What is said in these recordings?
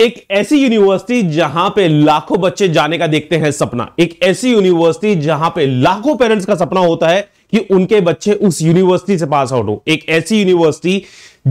एक ऐसी यूनिवर्सिटी जहां पे लाखों बच्चे जाने का देखते हैं सपना एक ऐसी यूनिवर्सिटी जहां पे लाखों पेरेंट्स का सपना होता है कि उनके बच्चे उस यूनिवर्सिटी से पास आउट हो एक ऐसी यूनिवर्सिटी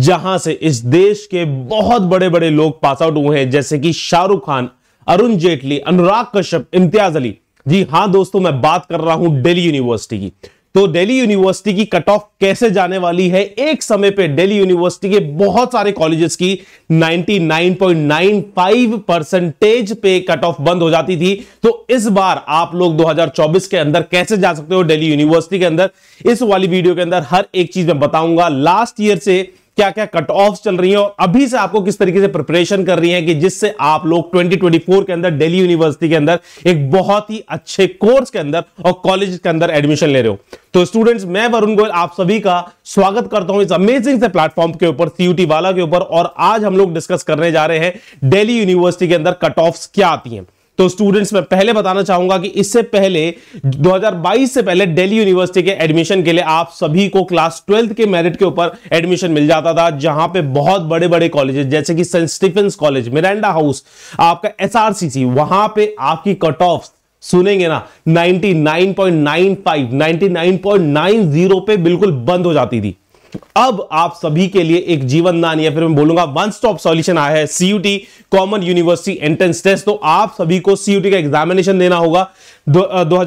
जहां से इस देश के बहुत बड़े बड़े लोग पास आउट हुए हैं जैसे कि शाहरुख खान अरुण जेटली अनुराग कश्यप इम्तियाज अली जी हां दोस्तों मैं बात कर रहा हूं दिल्ली यूनिवर्सिटी की तो दिल्ली यूनिवर्सिटी की कट ऑफ कैसे जाने वाली है एक समय पे दिल्ली यूनिवर्सिटी के बहुत सारे कॉलेजेस की 99.95 परसेंटेज पे कट ऑफ बंद हो जाती थी तो इस बार आप लोग 2024 के अंदर कैसे जा सकते हो दिल्ली यूनिवर्सिटी के अंदर इस वाली वीडियो के अंदर हर एक चीज मैं बताऊंगा लास्ट ईयर से क्या क्या कट ऑफ चल रही है और अभी से आपको किस तरीके से प्रिपरेशन कर रही है कि जिससे आप लोग 2024 के अंदर दिल्ली यूनिवर्सिटी के अंदर एक बहुत ही अच्छे कोर्स के अंदर और कॉलेज के अंदर एडमिशन ले रहे हो तो स्टूडेंट्स मैं वरुण गोयल आप सभी का स्वागत करता हूं इस अमेजिंग से प्लेटफॉर्म के ऊपर सीयूटी वाला के ऊपर और आज हम लोग डिस्कस करने जा रहे हैं डेली यूनिवर्सिटी के अंदर कट ऑफ क्या आती है तो स्टूडेंट्स मैं पहले बताना चाहूंगा कि इससे पहले 2022 से पहले दिल्ली यूनिवर्सिटी के एडमिशन के लिए आप सभी को क्लास ट्वेल्थ के मेरिट के ऊपर एडमिशन मिल जाता था जहां पे बहुत बड़े बड़े कॉलेजेस जैसे कि Saint Stephen's college Miranda house आपका एसआरसीसी वहां पे आपकी कट ऑफ सुनेंगे ना 99.95 99.90 पे बिल्कुल बंद हो जाती थी अब आप सभी के लिए एक जीवन दान या फिर मैं बोलूंगा वन स्टॉप सॉल्यूशन आया है CUET common university entrance test तो आप सभी को सीयूटी का एग्जामिनेशन देना होगा दो,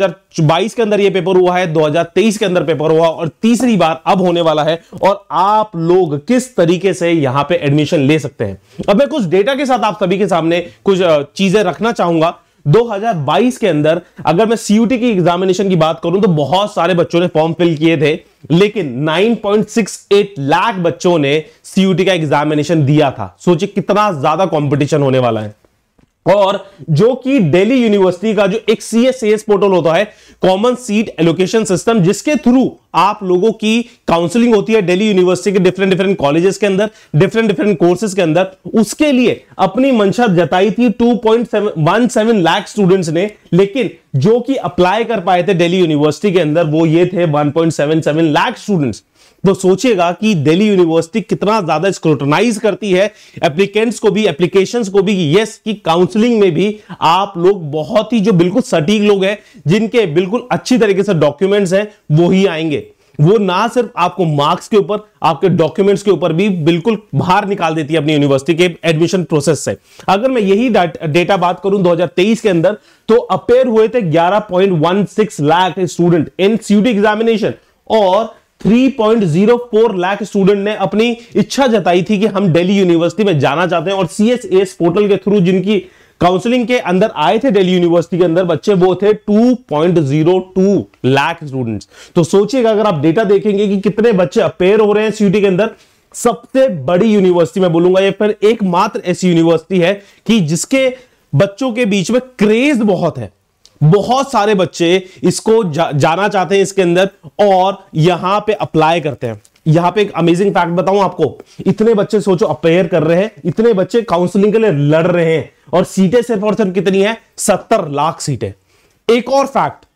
बाईस के अंदर ये पेपर हुआ है 2023 के अंदर पेपर हुआ और तीसरी बार अब होने वाला है और आप लोग किस तरीके से यहां पे एडमिशन ले सकते हैं अब मैं कुछ डेटा के साथ आप सभी के सामने कुछ चीजें रखना चाहूंगा 2022 के अंदर अगर मैं सीयूटी की एग्जामिनेशन की बात करूं तो बहुत सारे बच्चों ने फॉर्म फिल किए थे लेकिन 9.68 लाख बच्चों ने सीयूटी का एग्जामिनेशन दिया था सोचिए कितना ज्यादा कंपटीशन होने वाला है और जो कि दिल्ली यूनिवर्सिटी का जो एक सी एस पोर्टल होता है कॉमन सीट एलोकेशन सिस्टम जिसके थ्रू आप लोगों की काउंसलिंग होती है दिल्ली यूनिवर्सिटी के डिफरेंट डिफरेंट कॉलेजेस के अंदर डिफरेंट डिफरेंट कोर्सेज के अंदर उसके लिए अपनी मंशा जताई थी 2.17 लाख स्टूडेंट्स ने लेकिन जो कि अप्लाई कर पाए थे दिल्ली यूनिवर्सिटी के अंदर वो ये थे 1.77 लाख स्टूडेंट्स तो सोचेगा कि दिल्ली यूनिवर्सिटी कितना ज्यादा स्क्रोटनाइज करती है एप्लीकेंट्स को भी एप्लीकेशंस को भी यस की काउंसलिंग में भी आप लोग बहुत ही जो बिल्कुल सटीक लोग हैं जिनके बिल्कुल अच्छी तरीके से डॉक्यूमेंट्स हैं वो ही आएंगे वो ना सिर्फ आपको मार्क्स के ऊपर आपके डॉक्यूमेंट्स के ऊपर भी बिल्कुल बाहर निकाल देती है अपनी यूनिवर्सिटी के एडमिशन प्रोसेस से अगर मैं यही डेटा बात करूं 2023 के अंदर तो अपेयर हुए थे 11.16 lakh student in CUET examination और 3.04 लाख स्टूडेंट ने अपनी इच्छा जताई थी कि हम दिल्ली यूनिवर्सिटी में जाना चाहते हैं और सी पोर्टल के थ्रू जिनकी काउंसलिंग के अंदर आए थे दिल्ली यूनिवर्सिटी के अंदर बच्चे वो थे 2.02 लाख स्टूडेंट्स तो सोचिएगा अगर आप डेटा देखेंगे कि कितने बच्चे अपेयर हो रहे हैं सीयूटी के अंदर सबसे बड़ी यूनिवर्सिटी में बोलूंगा ये फिर एकमात्र ऐसी यूनिवर्सिटी है कि जिसके बच्चों के बीच में क्रेज बहुत है बहुत सारे बच्चे इसको जा, जाना चाहते हैं इसके अंदर और यहां पे अप्लाई करते हैं यहां पे एक अमेजिंग फैक्ट बताऊं आपको इतने बच्चे सोचो अपेयर कर रहे हैं इतने बच्चे काउंसलिंग के लिए लड़ रहे हैं और सीटें सिर्फ और सिर्फ कितनी है सत्तर लाख सीटें एक और फैक्ट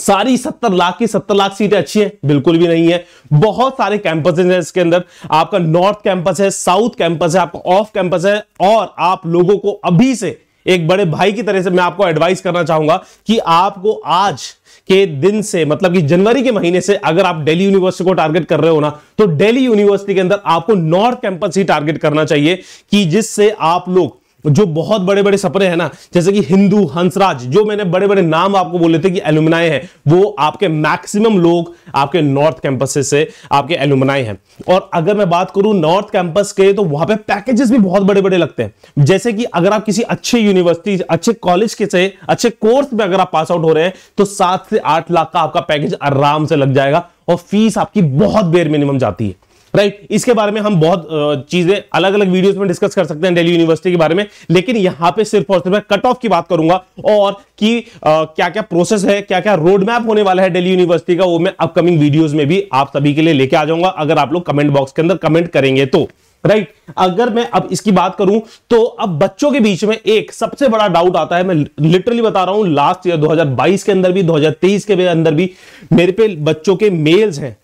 सारी सत्तर लाख की सत्तर लाख सीटें अच्छी है बिल्कुल भी नहीं है बहुत सारे कैंपस हैं इसके अंदर आपका नॉर्थ कैंपस है साउथ कैंपस है आपका ऑफ कैंपस है और आप लोगों को अभी से एक बड़े भाई की तरह से मैं आपको एडवाइस करना चाहूंगा कि आपको आज के दिन से मतलब कि जनवरी के महीने से अगर आप दिल्ली यूनिवर्सिटी को टारगेट कर रहे हो ना तो दिल्ली यूनिवर्सिटी के अंदर आपको नॉर्थ कैंपस ही टारगेट करना चाहिए कि जिससे आप लोग जो बहुत बड़े बड़े सपने हैं ना जैसे कि हिंदू हंसराज जो मैंने बड़े बड़े नाम आपको बोले थे कि एलुमिनाई हैं वो आपके मैक्सिमम लोग आपके नॉर्थ कैंपस से आपके एलुमिनाई हैं और अगर मैं बात करूं नॉर्थ कैंपस के तो वहां पे पैकेजेस भी बहुत बड़े बड़े लगते हैं जैसे कि अगर आप किसी अच्छे यूनिवर्सिटी अच्छे कॉलेज के से अच्छे कोर्स में अगर आप पास आउट हो रहे हैं तो सात से आठ लाख का आपका पैकेज आराम से लग जाएगा और फीस आपकी बहुत बेर मिनिमम जाती है राइट right? इसके बारे में हम बहुत चीजें अलग अलग वीडियोस में डिस्कस कर सकते हैं दिल्ली यूनिवर्सिटी के बारे में लेकिन यहां पे सिर्फ और सिर्फ कट ऑफ की बात करूंगा और कि आ, क्या क्या प्रोसेस है क्या क्या रोड मैप होने वाला है दिल्ली यूनिवर्सिटी का वो मैं अपकमिंग वीडियोज में भी आप सभी के लिए लेके आ जाऊंगा अगर आप लोग कमेंट बॉक्स के अंदर कमेंट करेंगे तो राइट right. अगर मैं अब इसकी बात करूं तो अब बच्चों के बीच में एक सबसे बड़ा डाउट आता है मैं लिटरली बता रहा हूं लास्ट ईयर 2022 के अंदर भी 2023 के अंदर भी मेरे पे बच्चों के मेल्स हैं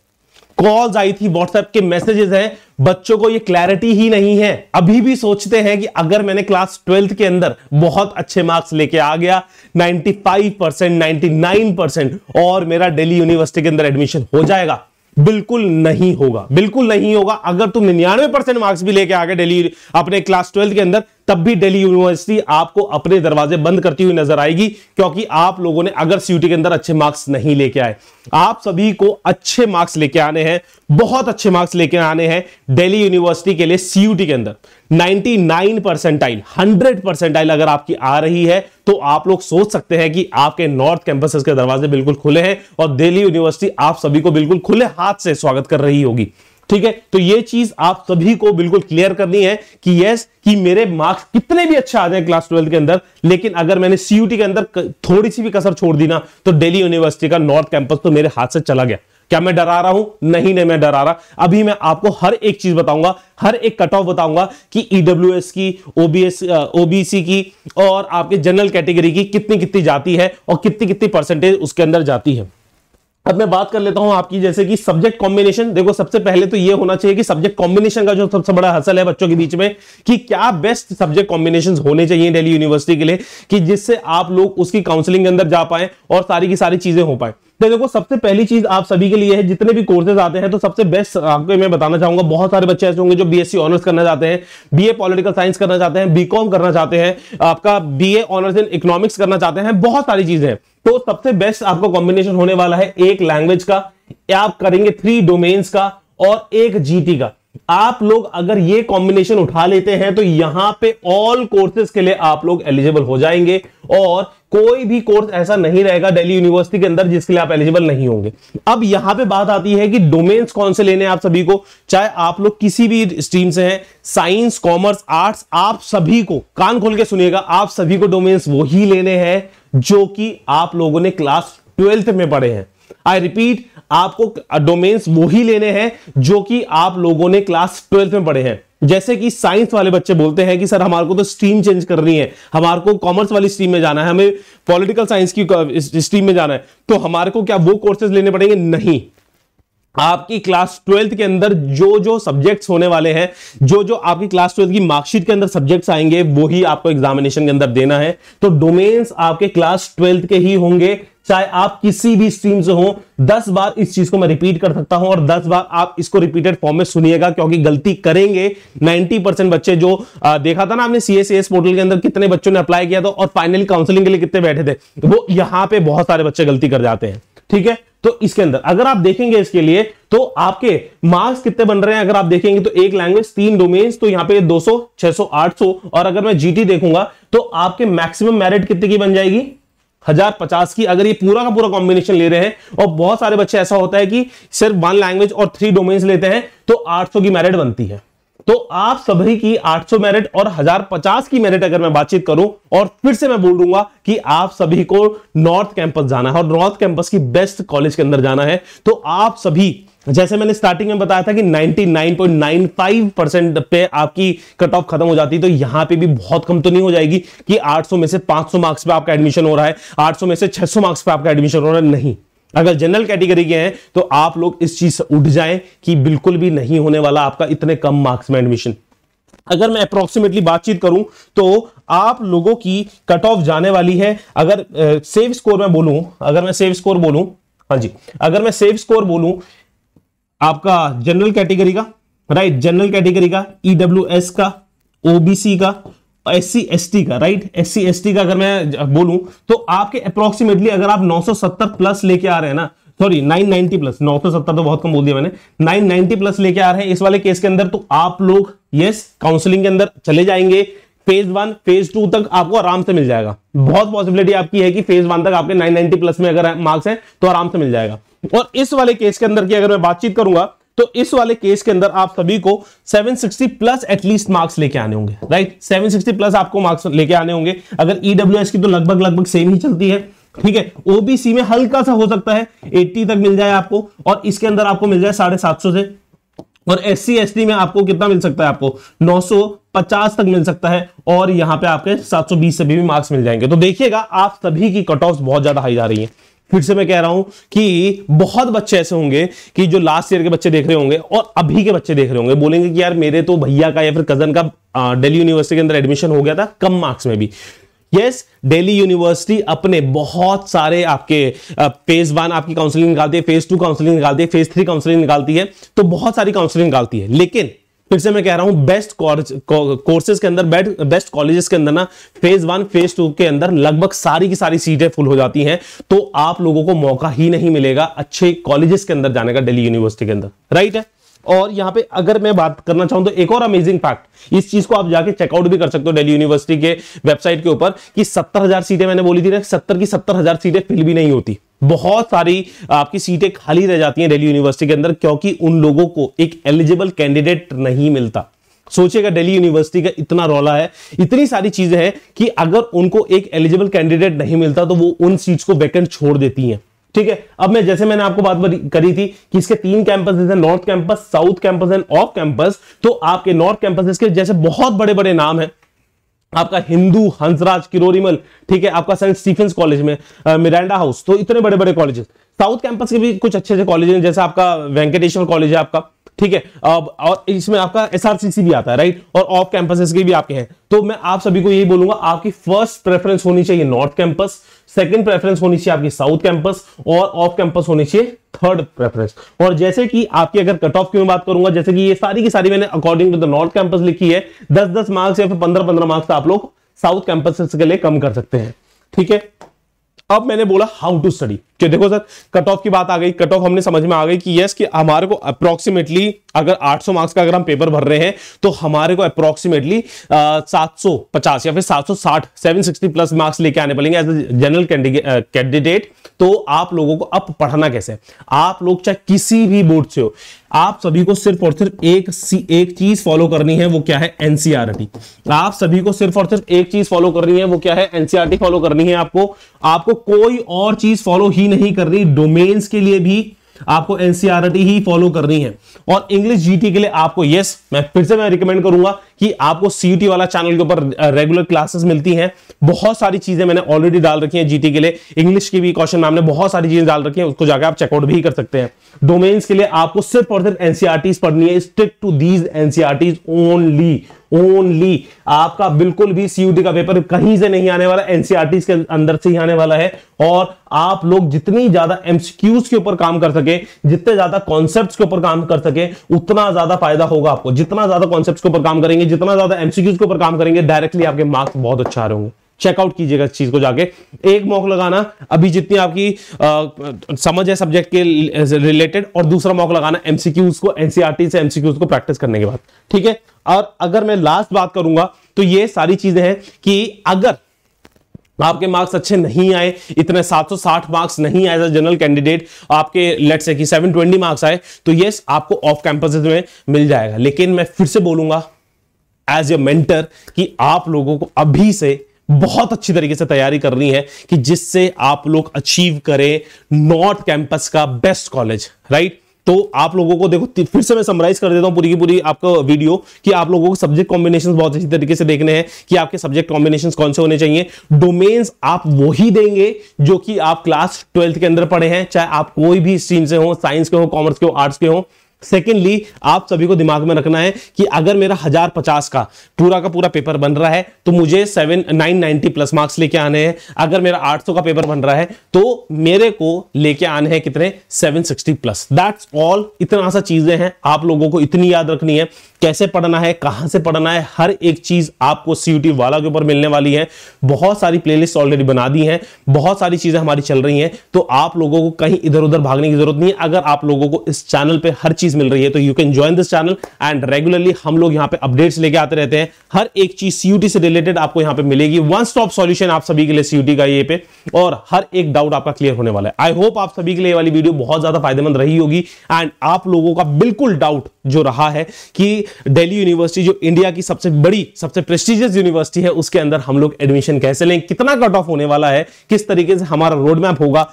कॉल्स आई थी व्हाट्सएप के मैसेजेस हैं बच्चों को ये क्लैरिटी ही नहीं है अभी भी सोचते हैं कि अगर मैंने क्लास ट्वेल्थ के अंदर बहुत अच्छे मार्क्स लेके आ गया 95 परसेंट नाइन्टी परसेंट और मेरा दिल्ली यूनिवर्सिटी के अंदर एडमिशन हो जाएगा बिल्कुल नहीं होगा बिल्कुल नहीं होगा अगर तुम निन्यानवे परसेंट मार्क्स भी लेके आ गए डेली अपने क्लास ट्वेल्थ के अंदर तब भी दिल्ली यूनिवर्सिटी आपको अपने दरवाजे बंद करती हुई नजर आएगी क्योंकि आप लोगों ने अगर सीयूटी के अंदर अच्छे मार्क्स नहीं लेके आए आप सभी को अच्छे मार्क्स लेके आने हैं बहुत अच्छे मार्क्स लेके आने हैं दिल्ली यूनिवर्सिटी के लिए सीयूटी के अंदर 99 परसेंटाइल 100 परसेंटाइल अगर आपकी आ रही है तो आप लोग सोच सकते हैं कि आपके नॉर्थ कैंपसेस के दरवाजे बिल्कुल खुले हैं और दिल्ली यूनिवर्सिटी आप सभी को बिल्कुल खुले हाथ से स्वागत कर रही होगी ठीक है तो ये चीज आप सभी को बिल्कुल क्लियर करनी है कि यस कि मेरे मार्क्स कितने भी अच्छे आ जाए क्लास ट्वेल्थ के अंदर लेकिन अगर मैंने सीयूटी के अंदर थोड़ी सी भी कसर छोड़ दी ना तो दिल्ली यूनिवर्सिटी का नॉर्थ कैंपस तो मेरे हाथ से चला गया क्या मैं डरा रहा हूं नहीं नहीं मैं डरा रहा अभी मैं आपको हर एक चीज बताऊंगा हर एक कट ऑफ बताऊंगा कि ईडब्ल्यू e की ओबीएस ओबीसी की और आपके जनरल कैटेगरी की कितनी कितनी जाती है और कितनी कितनी परसेंटेज उसके अंदर जाती है अब मैं बात कर लेता हूं आपकी जैसे कि सब्जेक्ट कॉम्बिनेशन देखो सबसे पहले तो ये होना चाहिए कि सब्जेक्ट कॉम्बिनेशन का जो सबसे बड़ा हसल है बच्चों के बीच में कि क्या बेस्ट सब्जेक्ट कॉम्बिनेशन होने चाहिए दिल्ली यूनिवर्सिटी के लिए कि जिससे आप लोग उसकी काउंसलिंग के अंदर जा पाए और सारी की सारी चीजें हो पाए तो देखो सबसे पहली चीज आप सभी के लिए है जितने भी कोर्सेज आते हैं तो सबसे बेस्ट आपको मैं बताना चाहूंगा बहुत सारे बच्चे ऐसे होंगे जो बीएससी ऑनर्स करना चाहते हैं बीए पॉलिटिकल साइंस करना चाहते हैं बीकॉम करना चाहते हैं आपका बीए ऑनर्स इन इकोनॉमिक्स करना चाहते हैं बहुत सारी चीजें तो सबसे बेस्ट आपका कॉम्बिनेशन होने वाला है एक लैंग्वेज का आप करेंगे थ्री डोमेन्स का और एक जीटी का आप लोग अगर ये कॉम्बिनेशन उठा लेते हैं तो यहां पे ऑल कोर्सेज के लिए आप लोग एलिजिबल हो जाएंगे और कोई भी कोर्स ऐसा नहीं रहेगा दिल्ली यूनिवर्सिटी के अंदर जिसके लिए आप एलिजिबल नहीं होंगे अब यहां पे बात आती है कि डोमेन्स कौन से लेने आप सभी को चाहे आप लोग किसी भी स्ट्रीम से हैं साइंस कॉमर्स आर्ट्स आप सभी को कान खोल के सुनिएगा आप सभी को डोमेन्स वही लेने हैं जो कि आप लोगों ने क्लास ट्वेल्थ में पढ़े हैं आई रिपीट आपको डोमेन्स वही लेने हैं जो कि आप लोगों ने क्लास ट्वेल्थ में पढ़े हैं जैसे कि साइंस वाले बच्चे बोलते हैं कि सर हमारे को तो स्ट्रीम चेंज करनी है हमारे को कॉमर्स वाली स्ट्रीम में जाना है हमें पॉलिटिकल साइंस की स्ट्रीम में जाना है तो हमारे को क्या वो कोर्सेज लेने पड़ेंगे नहीं आपकी क्लास ट्वेल्थ के अंदर जो जो सब्जेक्ट्स होने वाले हैं जो जो आपकी क्लास ट्वेल्थ की मार्कशीट के अंदर सब्जेक्ट्स आएंगे वो ही आपको एग्जामिनेशन के अंदर देना है तो डोमेन्स आपके क्लास ट्वेल्थ के ही होंगे चाहे आप किसी भी स्ट्रीम से हो दस बार इस चीज को मैं रिपीट कर सकता हूं और दस बार आप इसको रिपीटेड फॉर्म में सुनिएगा क्योंकि गलती करेंगे 90 परसेंट बच्चे जो आ, देखा था ना आपने सीएसएस पोर्टल e के अंदर कितने बच्चों ने अप्लाई किया था और फाइनल काउंसलिंग के लिए कितने बैठे थे वो यहां पर बहुत सारे बच्चे गलती कर जाते हैं ठीक है तो इसके अंदर अगर आप देखेंगे इसके लिए तो आपके मार्क्स कितने बन रहे हैं अगर आप देखेंगे तो एक लैंग्वेज तीन डोमेन्स तो यहां पे 200 600 800 और अगर मैं जीटी देखूंगा तो आपके मैक्सिमम मेरिट कितने की बन जाएगी हजार पचास की अगर ये पूरा का पूरा कॉम्बिनेशन ले रहे हैं और बहुत सारे बच्चे ऐसा होता है कि सिर्फ वन लैंग्वेज और थ्री डोमेन्स लेते हैं तो सौ की मेरिट बनती है तो आप सभी की 800 मेरिट और 1050 की मेरिट अगर मैं बातचीत करूं और फिर से मैं बोल दूंगा कि आप सभी को नॉर्थ कैंपस जाना है और नॉर्थ कैंपस की बेस्ट कॉलेज के अंदर जाना है तो आप सभी जैसे मैंने स्टार्टिंग में बताया था कि 99.95 परसेंट पे आपकी कट ऑफ खत्म हो जाती है तो यहां पे भी बहुत कम तो नहीं हो जाएगी कि 800 में से 500 मार्क्स पे आपका एडमिशन हो रहा है 800 में से 600 मार्क्स पे आपका एडमिशन हो रहा है नहीं अगर जनरल कैटेगरी के हैं तो आप लोग इस चीज से उठ जाएं कि बिल्कुल भी नहीं होने वाला आपका इतने कम मार्क्स में एडमिशन अगर मैं अप्रोक्सीमेटली बातचीत करूं तो आप लोगों की कट ऑफ जाने वाली है अगर सेव स्कोर में बोलूं अगर मैं सेव स्कोर बोलूं हाँ जी अगर मैं सेव स्कोर बोलूं आपका जनरल कैटेगरी का राइट जनरल कैटेगरी का ईडब्ल्यू e का ओबीसी का एस सी का राइट एस सी का अगर मैं बोलूं तो आपके अप्रोक्सीमेटली अगर आप 970 प्लस लेके आ रहे हैं ना सॉरी 990 प्लस 970 तो बहुत कम बोल दिया मैंने 990 प्लस लेके आ रहे हैं इस वाले केस के अंदर तो आप लोग यस काउंसलिंग के अंदर चले जाएंगे फेज वन फेज टू तक आपको आराम से मिल जाएगा बहुत पॉसिबिलिटी आपकी है कि फेज वन तक आपके नाइन प्लस में अगर मार्क्स है तो आराम से मिल जाएगा और इस वाले केस के अंदर की अगर मैं बातचीत करूंगा तो इस वाले केस के अंदर आप सभी को 760 प्लस एटलीस्ट मार्क्स लेके आने होंगे राइट 760 प्लस आपको मार्क्स लेके आने होंगे अगर ईडब्ल्यू e की तो लगभग लगभग सेम ही चलती है ठीक है ओबीसी में हल्का सा हो सकता है 80 तक मिल जाए आपको और इसके अंदर आपको मिल जाए साढ़े सात से और एस सी में आपको कितना मिल सकता है आपको 950 तक मिल सकता है और यहां पे आपके 720 से भी मार्क्स मिल जाएंगे तो देखिएगा आप सभी की कट ऑफ बहुत ज्यादा हाई जा रही है फिर से मैं कह रहा हूं कि बहुत बच्चे ऐसे होंगे कि जो लास्ट ईयर के बच्चे देख रहे होंगे और अभी के बच्चे देख रहे होंगे बोलेंगे कि यार मेरे तो भैया का या फिर कजन का दिल्ली यूनिवर्सिटी के अंदर एडमिशन हो गया था कम मार्क्स में भी यस दिल्ली यूनिवर्सिटी अपने बहुत सारे आपके फेज वन आपकी काउंसलिंग निकालती है फेज टू काउंसलिंग निकालती है फेज थ्री काउंसलिंग निकालती है तो बहुत सारी काउंसलिंग निकालती है लेकिन फिर से मैं कह रहा हूं बेस्ट कोर्सेज के अंदर बेस्ट कॉलेजेस के अंदर ना फेज वन फेज टू के अंदर लगभग सारी की सारी सीटें फुल हो जाती हैं तो आप लोगों को मौका ही नहीं मिलेगा अच्छे कॉलेजेस के अंदर जाने का दिल्ली यूनिवर्सिटी के अंदर राइट है और यहां पे अगर मैं बात करना चाहूं तो एक और अमेजिंग फैक्ट इस चीज को आप जाके चेकआउट भी कर सकते हो दिल्ली यूनिवर्सिटी के वेबसाइट के ऊपर कि सत्तर हजार सीटें मैंने बोली थी ना सत्तर की सत्तर हजार सीटें फिल भी नहीं होती बहुत सारी आपकी सीटें खाली रह जाती हैं दिल्ली यूनिवर्सिटी के अंदर क्योंकि उन लोगों को एक एलिजिबल कैंडिडेट नहीं मिलता सोचेगा दिल्ली यूनिवर्सिटी का इतना रौला है इतनी सारी चीजें हैं कि अगर उनको एक एलिजिबल कैंडिडेट नहीं मिलता तो वो उन सीट्स को वैकेंट छोड़ देती हैं ठीक है अब मैं जैसे मैंने आपको बात करी थी कि इसके तीन कैंपस है north campus south campus and off campus तो आपके नॉर्थ कैंपस के जैसे बहुत बड़े बड़े नाम है आपका हिंदू हंसराज किरोरीमल ठीक है आपका सेंट स्टीफेंस कॉलेज में मिरांडा हाउस तो इतने बड़े बड़े कॉलेजेस साउथ कैंपस के भी कुछ अच्छे अच्छे कॉलेज हैं जैसे आपका वेंकटेश्वर कॉलेज है आपका ठीक है और इसमें आपका एसआरसीसी भी आता है राइट और ऑफ कैंपसेस के भी आपके हैं तो मैं आप सभी को यही बोलूंगा आपकी फर्स्ट प्रेफरेंस होनी चाहिए नॉर्थ कैंपस सेकंड प्रेफरेंस होनी चाहिए आपकी साउथ कैंपस और ऑफ कैंपस होनी चाहिए थर्ड प्रेफरेंस और जैसे कि आपकी अगर कट ऑफ की मैं बात करूंगा जैसे कि ये सारी की सारी मैंने according to the north campus लिखी है दस दस मार्क्स या फिर पंद्रह पंद्रह मार्क्स तो आप लोग साउथ कैंपस के लिए कम कर सकते हैं ठीक है अब मैंने बोला हाउ टू स्टडी देखो सर कट ऑफ की बात आ गई कट ऑफ हमने समझ में आ गई कि यस कि हमारे को अप्रोक्सीमेटली अगर 800 मार्क्स का अगर हम पेपर भर रहे हैं तो हमारे को अप्रोक्सीमेटली सात सौ पचास या फिर सात सौ साठ सेवन सिक्सटी प्लस मार्क्स लेके आने पड़ेंगे एज ए जनरल कैंडिडेट तो आप लोगों को अब पढ़ना कैसे आप लोग चाहे किसी भी बोर्ड से हो आप सभी को सिर्फ और सिर्फ एक एक चीज फॉलो करनी है वो क्या है एनसीआरटी आप सभी को सिर्फ और सिर्फ एक चीज फॉलो करनी है वो क्या है एनसीआरटी फॉलो करनी है आपको आपको कोई और चीज फॉलो ही नहीं करनी डोमेन्स के लिए भी आपको एनसीआरटी ही फॉलो करनी है और इंग्लिश जीटी के लिए आपको यस मैं फिर से मैं रिकमेंड करूंगा कि आपको सीयूटी वाला चैनल के ऊपर रेगुलर क्लासेस मिलती हैं बहुत सारी चीजें मैंने ऑलरेडी डाल रखी हैं जीटी के लिए इंग्लिश की भी क्वेश्चन मैम ने बहुत सारी चीजें डाल रखी हैं उसको जाकर आप चेकआउट भी कर सकते हैं डोमेन्स के लिए आपको सिर्फ और सिर्फ एनसीआरटीज पढ़नी है stick to these NCERTs only only आपका बिल्कुल भी सीयूटी का पेपर कहीं से नहीं आने वाला एनसीआरटी e के अंदर से ही आने वाला है और आप लोग जितनी ज्यादा एमसीक्यूज के ऊपर काम कर सके जितने ज्यादा कॉन्सेप्ट्स के ऊपर काम कर सके उतना ज्यादा फायदा होगा आपको जितना ज्यादा कॉन्सेप्ट्स के ऊपर काम करेंगे जितना ज्यादा एमसीक्यूज के ऊपर काम करेंगे डायरेक्टली आपके मार्क्स बहुत अच्छा आ रहे होंगे चेकआउट कीजिएगा इस चीज को जाके एक मॉक लगाना अभी जितनी आपकी आ, समझ है सब्जेक्ट के रिलेटेड और दूसरा मॉक लगाना एमसीक्यूज को एनसीआरटी e से एमसीक्यूज को प्रैक्टिस करने के बाद ठीक है और अगर मैं लास्ट बात करूंगा तो ये सारी चीजें हैं कि अगर आपके मार्क्स अच्छे नहीं आए इतने 760 मार्क्स नहीं आए एज जनरल कैंडिडेट आपके लेट से कि 720 मार्क्स आए तो ये आपको ऑफ कैंपस में मिल जाएगा लेकिन मैं फिर से बोलूंगा एज ए मेंटर कि आप लोगों को अभी से बहुत अच्छी तरीके से तैयारी करनी है कि जिससे आप लोग अचीव करें नॉर्थ कैंपस का बेस्ट कॉलेज राइट तो आप लोगों को देखो फिर से मैं समराइज कर देता हूं पूरी की पूरी आपका वीडियो कि आप लोगों को सब्जेक्ट कॉम्बिनेशन बहुत अच्छी तरीके से देखने हैं कि आपके सब्जेक्ट कॉम्बिनेशन कौन से होने चाहिए डोमेन्स आप वही देंगे जो कि आप क्लास ट्वेल्थ के अंदर पढ़े हैं चाहे आप कोई भी स्ट्रीम से हो साइंस के हो कॉमर्स के हो आर्ट्स के हो सेकेंडली आप सभी को दिमाग में रखना है कि अगर मेरा हजार पचास का पूरा का पूरा पेपर बन रहा है तो मुझे seven nine ninety plus marks लेके आने हैं अगर मेरा आठ सौ का पेपर बन रहा है तो मेरे को लेके आने हैं कितने seven sixty plus that's all इतना सा चीजें हैं आप लोगों को इतनी याद रखनी है कैसे पढ़ना है कहां से पढ़ना है हर एक चीज आपको सी वाला के ऊपर मिलने वाली है बहुत सारी प्लेलिस्ट ऑलरेडी बना दी है बहुत सारी चीजें हमारी चल रही हैं तो आप लोगों को कहीं इधर उधर भागने की जरूरत नहीं है अगर आप लोगों को इस चैनल पर हर चीज चीज मिल रही है तो you can join this channel and regularly हम लोग यहाँ पे अपडेट्स लेके आते रहते हैं हर एक चीज सीयूटी से रिलेटेड आपको यहाँ पे मिलेगी वन स्टॉप सॉल्यूशन आप सभी के लिए सीयूटी का ये पे और हर एक डाउट आपका क्लियर होने वाला है आई होप आप सभी के लिए वाली वीडियो बहुत ज्यादा फायदेमंद रही होगी एंड आप लोगों का बिल्कुल डाउट जो रहा है कि दिल्ली यूनिवर्सिटी जो इंडिया की सबसे बड़ी सबसे प्रेस्टिजियस यूनिवर्सिटी है उसके अंदर हम लोग एडमिशन कैसे लें कितना कट ऑफ होने वाला है किस तरीके से हमारा रोड मैप होगा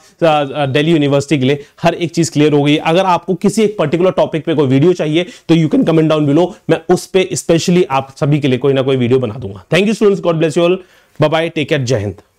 दिल्ली यूनिवर्सिटी के लिए हर एक चीज क्लियर हो गई अगर आपको किसी एक पर्टिकुलर टॉपिक पे कोई वीडियो चाहिए तो you can comment down below मैं उस पर स्पेशली आप सभी के लिए कोई ना कोई वीडियो बना दूंगा thank you students god bless you all bye bye take care Jai Hind